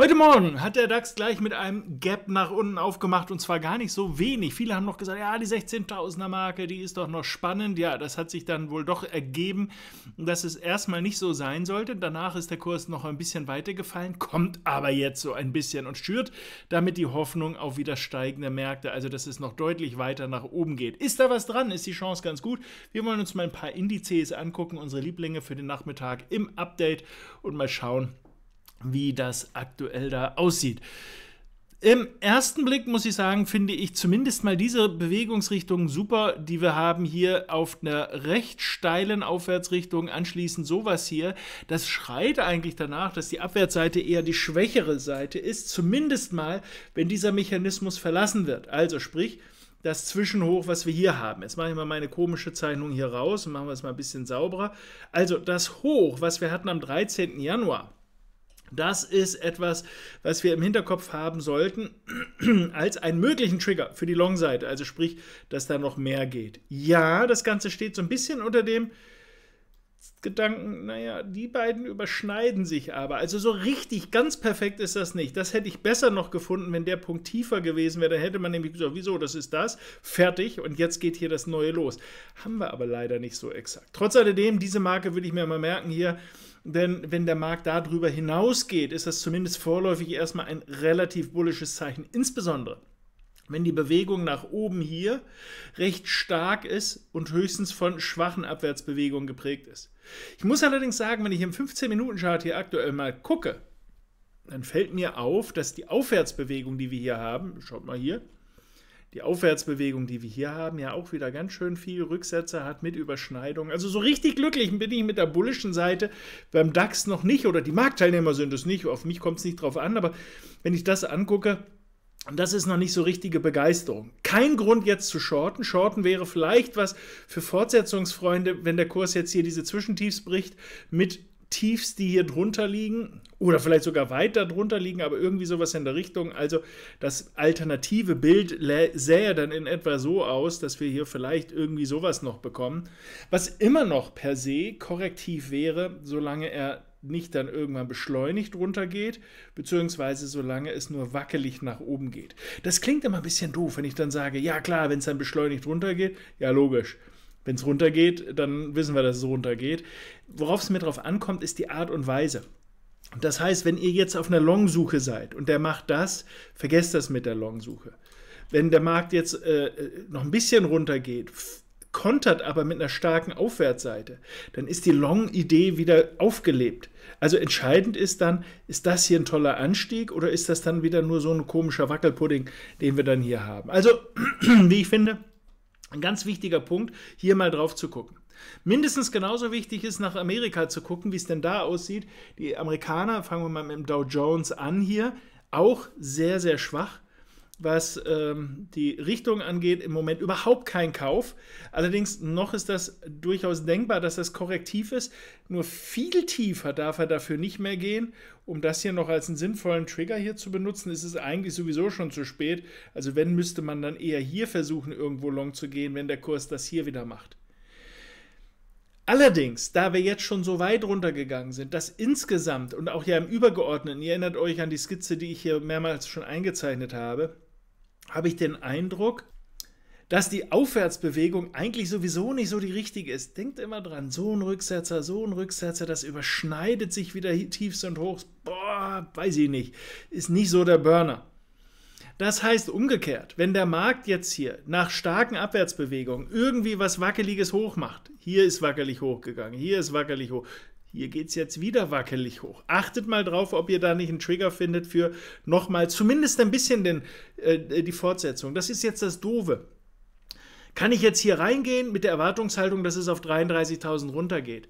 Heute Morgen hat der DAX gleich mit einem Gap nach unten aufgemacht und zwar gar nicht so wenig. Viele haben noch gesagt, ja, die 16.000er Marke, die ist doch noch spannend. Ja, das hat sich dann wohl doch ergeben, dass es erstmal nicht so sein sollte. Danach ist der Kurs noch ein bisschen weiter gefallen, kommt aber jetzt so ein bisschen und schürt damit die Hoffnung auf wieder steigende Märkte, also dass es noch deutlich weiter nach oben geht. Ist da was dran? Ist die Chance ganz gut? Wir wollen uns mal ein paar Indizes angucken, unsere Lieblinge für den Nachmittag im Update und mal schauen, wie das aktuell da aussieht. Im ersten Blick muss ich sagen, finde ich zumindest mal diese Bewegungsrichtung super, die wir haben hier auf einer recht steilen Aufwärtsrichtung. Anschließend sowas hier. Das schreit eigentlich danach, dass die Abwärtsseite eher die schwächere Seite ist. Zumindest mal, wenn dieser Mechanismus verlassen wird. Also sprich, das Zwischenhoch, was wir hier haben. Jetzt mache ich mal meine komische Zeichnung hier raus und machen wir es mal ein bisschen sauberer. Also das Hoch, was wir hatten am 13. Januar das ist etwas, was wir im Hinterkopf haben sollten, als einen möglichen Trigger für die Long-Seite. Also sprich, dass da noch mehr geht. Ja, das Ganze steht so ein bisschen unter dem Gedanken, naja, die beiden überschneiden sich aber. Also so richtig, ganz perfekt ist das nicht. Das hätte ich besser noch gefunden, wenn der Punkt tiefer gewesen wäre. Dann hätte man nämlich gesagt, wieso, das ist das, fertig und jetzt geht hier das Neue los. Haben wir aber leider nicht so exakt. Trotz alledem, diese Marke würde ich mir mal merken hier, denn wenn der Markt darüber hinausgeht, ist das zumindest vorläufig erstmal ein relativ bullisches Zeichen. Insbesondere, wenn die Bewegung nach oben hier recht stark ist und höchstens von schwachen Abwärtsbewegungen geprägt ist. Ich muss allerdings sagen, wenn ich im 15-Minuten-Chart hier aktuell mal gucke, dann fällt mir auf, dass die Aufwärtsbewegung, die wir hier haben, schaut mal hier, die Aufwärtsbewegung, die wir hier haben, ja auch wieder ganz schön viel Rücksätze hat mit Überschneidungen. Also so richtig glücklich bin ich mit der bullischen Seite beim DAX noch nicht oder die Marktteilnehmer sind es nicht. Auf mich kommt es nicht drauf an, aber wenn ich das angucke, und das ist noch nicht so richtige Begeisterung. Kein Grund jetzt zu shorten. Shorten wäre vielleicht was für Fortsetzungsfreunde, wenn der Kurs jetzt hier diese Zwischentiefs bricht, mit Tiefs, die hier drunter liegen oder vielleicht sogar weiter drunter liegen, aber irgendwie sowas in der Richtung. Also das alternative Bild sähe dann in etwa so aus, dass wir hier vielleicht irgendwie sowas noch bekommen, was immer noch per se korrektiv wäre, solange er nicht dann irgendwann beschleunigt runtergeht, beziehungsweise solange es nur wackelig nach oben geht. Das klingt immer ein bisschen doof, wenn ich dann sage, ja klar, wenn es dann beschleunigt runtergeht, ja logisch. Wenn es runtergeht, dann wissen wir, dass es runtergeht. Worauf es mir drauf ankommt, ist die Art und Weise. Das heißt, wenn ihr jetzt auf einer Long-Suche seid und der macht das, vergesst das mit der Long-Suche. Wenn der Markt jetzt äh, äh noch ein bisschen runtergeht, kontert aber mit einer starken Aufwärtsseite, dann ist die Long-Idee wieder aufgelebt. Also entscheidend ist dann, ist das hier ein toller Anstieg oder ist das dann wieder nur so ein komischer Wackelpudding, den wir dann hier haben? Also, wie ich finde, ein ganz wichtiger Punkt, hier mal drauf zu gucken. Mindestens genauso wichtig ist, nach Amerika zu gucken, wie es denn da aussieht. Die Amerikaner, fangen wir mal mit dem Dow Jones an hier, auch sehr, sehr schwach was ähm, die Richtung angeht, im Moment überhaupt kein Kauf. Allerdings noch ist das durchaus denkbar, dass das korrektiv ist. Nur viel tiefer darf er dafür nicht mehr gehen. Um das hier noch als einen sinnvollen Trigger hier zu benutzen, ist es eigentlich sowieso schon zu spät. Also wenn müsste man dann eher hier versuchen, irgendwo long zu gehen, wenn der Kurs das hier wieder macht. Allerdings, da wir jetzt schon so weit runtergegangen sind, dass insgesamt und auch ja im Übergeordneten, ihr erinnert euch an die Skizze, die ich hier mehrmals schon eingezeichnet habe, habe ich den Eindruck, dass die Aufwärtsbewegung eigentlich sowieso nicht so die richtige ist. Denkt immer dran, so ein Rücksetzer, so ein Rücksetzer, das überschneidet sich wieder tiefst und hochs. Boah, weiß ich nicht. Ist nicht so der Burner. Das heißt umgekehrt, wenn der Markt jetzt hier nach starken Abwärtsbewegungen irgendwie was Wackeliges hochmacht, hier ist wackelig hochgegangen, hier ist wackelig hoch, hier geht es jetzt wieder wackelig hoch. Achtet mal drauf, ob ihr da nicht einen Trigger findet für nochmal zumindest ein bisschen den, äh, die Fortsetzung. Das ist jetzt das Dove. Kann ich jetzt hier reingehen mit der Erwartungshaltung, dass es auf 33.000 runtergeht?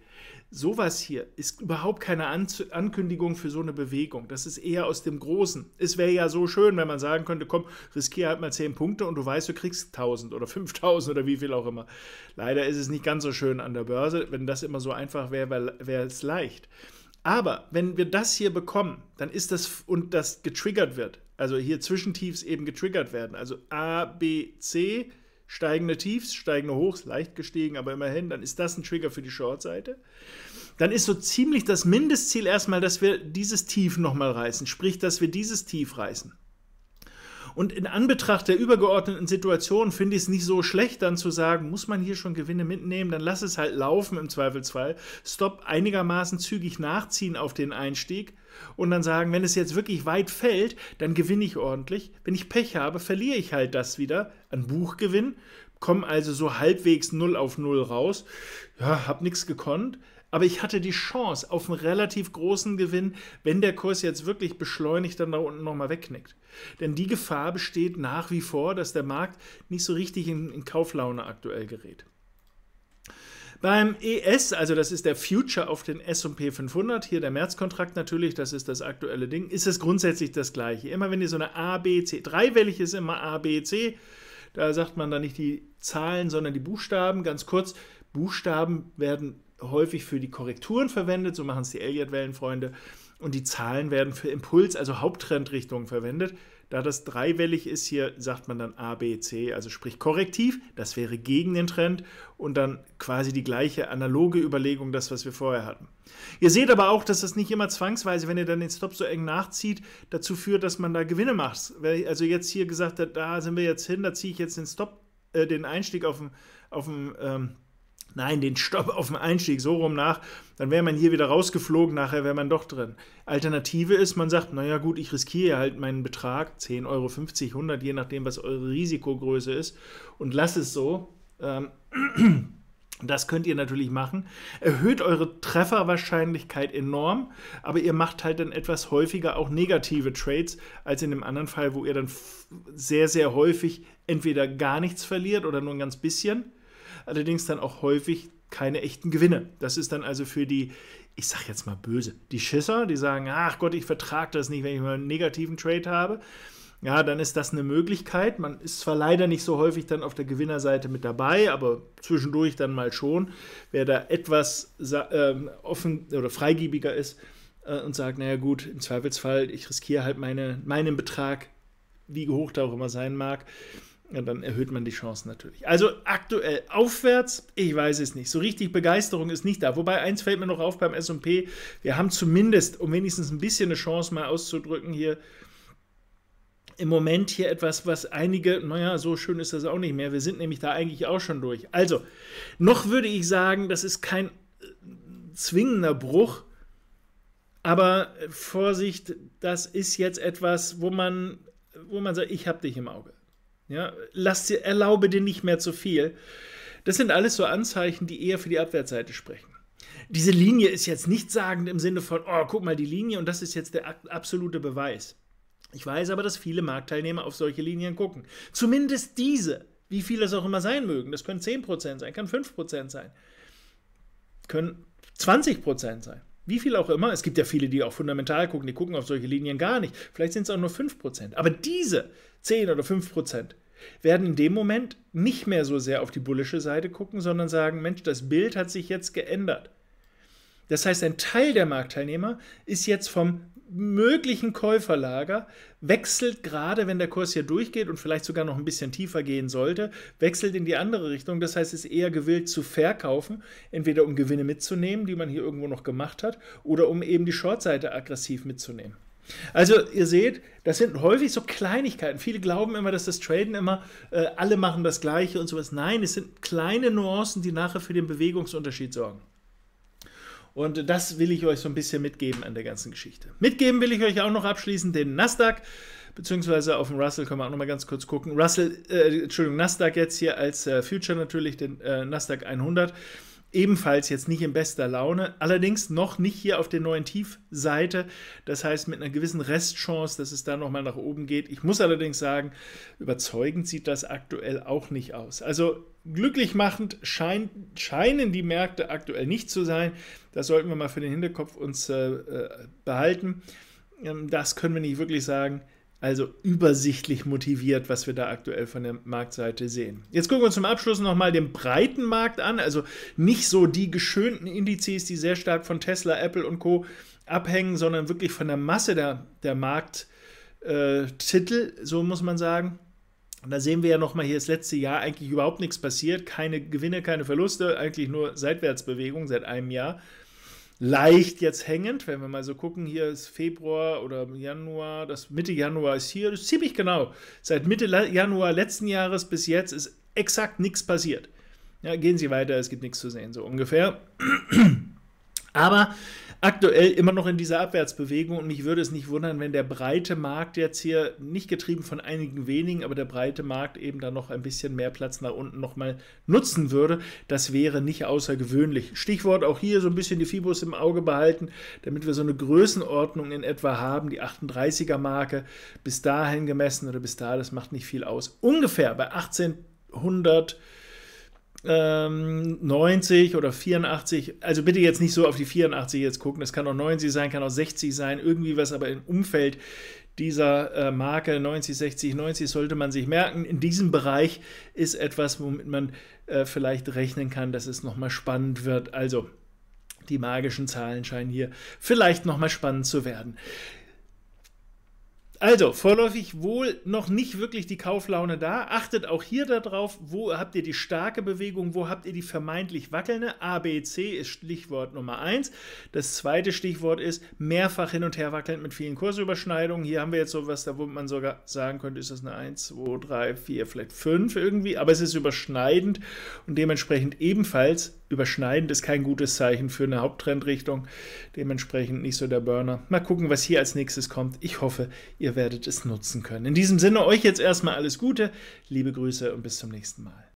Sowas hier ist überhaupt keine Ankündigung für so eine Bewegung. Das ist eher aus dem Großen. Es wäre ja so schön, wenn man sagen könnte, komm, riskiere halt mal 10 Punkte und du weißt, du kriegst 1000 oder 5000 oder wie viel auch immer. Leider ist es nicht ganz so schön an der Börse. Wenn das immer so einfach wäre, wäre es leicht. Aber wenn wir das hier bekommen, dann ist das und das getriggert wird, also hier Zwischentiefs eben getriggert werden, also A, B, C, steigende Tiefs, steigende Hochs, leicht gestiegen, aber immerhin, dann ist das ein Trigger für die Shortseite. Dann ist so ziemlich das Mindestziel erstmal, dass wir dieses Tief nochmal reißen, sprich, dass wir dieses Tief reißen. Und in Anbetracht der übergeordneten Situation finde ich es nicht so schlecht, dann zu sagen, muss man hier schon Gewinne mitnehmen, dann lass es halt laufen im Zweifelsfall. Stop einigermaßen zügig nachziehen auf den Einstieg und dann sagen, wenn es jetzt wirklich weit fällt, dann gewinne ich ordentlich. Wenn ich Pech habe, verliere ich halt das wieder an Buchgewinn, komme also so halbwegs 0 auf 0 raus. Ja, habe nichts gekonnt. Aber ich hatte die Chance auf einen relativ großen Gewinn, wenn der Kurs jetzt wirklich beschleunigt dann da unten nochmal wegknickt. Denn die Gefahr besteht nach wie vor, dass der Markt nicht so richtig in, in Kauflaune aktuell gerät. Beim ES, also das ist der Future auf den S&P 500, hier der Märzkontrakt natürlich, das ist das aktuelle Ding, ist es grundsätzlich das gleiche. Immer wenn ihr so eine ABC, B, dreiwellig ist immer ABC, B, da sagt man dann nicht die Zahlen, sondern die Buchstaben. Ganz kurz, Buchstaben werden häufig für die Korrekturen verwendet, so machen es die Elliott-Wellenfreunde. Und die Zahlen werden für Impuls, also Haupttrendrichtungen verwendet. Da das dreiwellig ist, hier sagt man dann A, B, C, also sprich korrektiv, das wäre gegen den Trend und dann quasi die gleiche analoge Überlegung, das, was wir vorher hatten. Ihr seht aber auch, dass das nicht immer zwangsweise, wenn ihr dann den Stop so eng nachzieht, dazu führt, dass man da Gewinne macht. Also jetzt hier gesagt hat, da sind wir jetzt hin, da ziehe ich jetzt den Stop, äh, den Einstieg auf dem, auf dem ähm, Nein, den Stopp auf dem Einstieg so rum nach, dann wäre man hier wieder rausgeflogen, nachher wäre man doch drin. Alternative ist, man sagt, naja gut, ich riskiere halt meinen Betrag, 10 Euro, 50, 100, je nachdem, was eure Risikogröße ist und lasse es so. Ähm, das könnt ihr natürlich machen. Erhöht eure Trefferwahrscheinlichkeit enorm, aber ihr macht halt dann etwas häufiger auch negative Trades als in dem anderen Fall, wo ihr dann sehr, sehr häufig entweder gar nichts verliert oder nur ein ganz bisschen allerdings dann auch häufig keine echten Gewinne. Das ist dann also für die, ich sag jetzt mal böse, die Schisser, die sagen, ach Gott, ich vertrage das nicht, wenn ich mal einen negativen Trade habe. Ja, dann ist das eine Möglichkeit. Man ist zwar leider nicht so häufig dann auf der Gewinnerseite mit dabei, aber zwischendurch dann mal schon. Wer da etwas äh, offen oder freigiebiger ist äh, und sagt, naja gut, im Zweifelsfall, ich riskiere halt meine, meinen Betrag, wie hoch der auch immer sein mag, und dann erhöht man die Chancen natürlich. Also aktuell aufwärts, ich weiß es nicht. So richtig Begeisterung ist nicht da. Wobei eins fällt mir noch auf beim SP. Wir haben zumindest, um wenigstens ein bisschen eine Chance mal auszudrücken, hier im Moment hier etwas, was einige, naja, so schön ist das auch nicht mehr. Wir sind nämlich da eigentlich auch schon durch. Also, noch würde ich sagen, das ist kein äh, zwingender Bruch, aber äh, Vorsicht, das ist jetzt etwas, wo man, wo man sagt, ich habe dich im Auge. Ja, lass dir, erlaube dir nicht mehr zu viel. Das sind alles so Anzeichen, die eher für die Abwärtsseite sprechen. Diese Linie ist jetzt nicht sagend im Sinne von, oh, guck mal die Linie und das ist jetzt der absolute Beweis. Ich weiß aber, dass viele Marktteilnehmer auf solche Linien gucken. Zumindest diese, wie viel das auch immer sein mögen. Das können 10% sein, kann 5% sein, können 20% sein. Wie viel auch immer. Es gibt ja viele, die auch fundamental gucken, die gucken auf solche Linien gar nicht. Vielleicht sind es auch nur 5%. Aber diese 10 oder 5 Prozent, werden in dem Moment nicht mehr so sehr auf die bullische Seite gucken, sondern sagen, Mensch, das Bild hat sich jetzt geändert. Das heißt, ein Teil der Marktteilnehmer ist jetzt vom möglichen Käuferlager, wechselt gerade, wenn der Kurs hier durchgeht und vielleicht sogar noch ein bisschen tiefer gehen sollte, wechselt in die andere Richtung. Das heißt, ist eher gewillt zu verkaufen, entweder um Gewinne mitzunehmen, die man hier irgendwo noch gemacht hat, oder um eben die Shortseite aggressiv mitzunehmen. Also ihr seht, das sind häufig so Kleinigkeiten. Viele glauben immer, dass das Traden immer, äh, alle machen das Gleiche und sowas. Nein, es sind kleine Nuancen, die nachher für den Bewegungsunterschied sorgen. Und das will ich euch so ein bisschen mitgeben an der ganzen Geschichte. Mitgeben will ich euch auch noch abschließend den Nasdaq, beziehungsweise auf den Russell können wir auch noch mal ganz kurz gucken. Russell, äh, Entschuldigung, Nasdaq jetzt hier als äh, Future natürlich, den äh, Nasdaq 100 ebenfalls jetzt nicht in bester Laune, allerdings noch nicht hier auf der neuen Tiefseite. Das heißt, mit einer gewissen Restchance, dass es da nochmal nach oben geht. Ich muss allerdings sagen, überzeugend sieht das aktuell auch nicht aus. Also glücklich machend schein, scheinen die Märkte aktuell nicht zu sein. Das sollten wir mal für den Hinterkopf uns äh, äh behalten. Ähm, das können wir nicht wirklich sagen. Also übersichtlich motiviert, was wir da aktuell von der Marktseite sehen. Jetzt gucken wir uns zum Abschluss nochmal den breiten Markt an. Also nicht so die geschönten Indizes, die sehr stark von Tesla, Apple und Co. abhängen, sondern wirklich von der Masse der, der Markttitel, äh, so muss man sagen. Und da sehen wir ja nochmal hier das letzte Jahr eigentlich überhaupt nichts passiert. Keine Gewinne, keine Verluste, eigentlich nur Seitwärtsbewegung seit einem Jahr leicht jetzt hängend. Wenn wir mal so gucken, hier ist Februar oder Januar, das Mitte Januar ist hier, das ist ziemlich genau. Seit Mitte Januar letzten Jahres bis jetzt ist exakt nichts passiert. Ja, gehen Sie weiter, es gibt nichts zu sehen, so ungefähr. Aber aktuell immer noch in dieser Abwärtsbewegung und mich würde es nicht wundern, wenn der breite Markt jetzt hier, nicht getrieben von einigen wenigen, aber der breite Markt eben da noch ein bisschen mehr Platz nach unten nochmal nutzen würde. Das wäre nicht außergewöhnlich. Stichwort auch hier so ein bisschen die Fibos im Auge behalten, damit wir so eine Größenordnung in etwa haben, die 38er Marke bis dahin gemessen oder bis da, das macht nicht viel aus. Ungefähr bei 1800. 90 ähm, oder 84, also bitte jetzt nicht so auf die 84 jetzt gucken, es kann auch 90 sein, kann auch 60 sein, irgendwie was aber im Umfeld dieser äh, Marke 90, 60, 90 sollte man sich merken. In diesem Bereich ist etwas, womit man äh, vielleicht rechnen kann, dass es nochmal spannend wird. Also die magischen Zahlen scheinen hier vielleicht nochmal spannend zu werden. Also, vorläufig wohl noch nicht wirklich die Kauflaune da. Achtet auch hier darauf, wo habt ihr die starke Bewegung, wo habt ihr die vermeintlich wackelnde. ABC ist Stichwort Nummer 1. Das zweite Stichwort ist mehrfach hin und her wackelnd mit vielen Kursüberschneidungen. Hier haben wir jetzt sowas, da wo man sogar sagen könnte, ist das eine 1, 2, 3, 4, vielleicht 5 irgendwie, aber es ist überschneidend und dementsprechend ebenfalls überschneidend ist kein gutes Zeichen für eine Haupttrendrichtung. Dementsprechend nicht so der Burner. Mal gucken, was hier als nächstes kommt. Ich hoffe, ihr ihr werdet es nutzen können. In diesem Sinne euch jetzt erstmal alles Gute, liebe Grüße und bis zum nächsten Mal.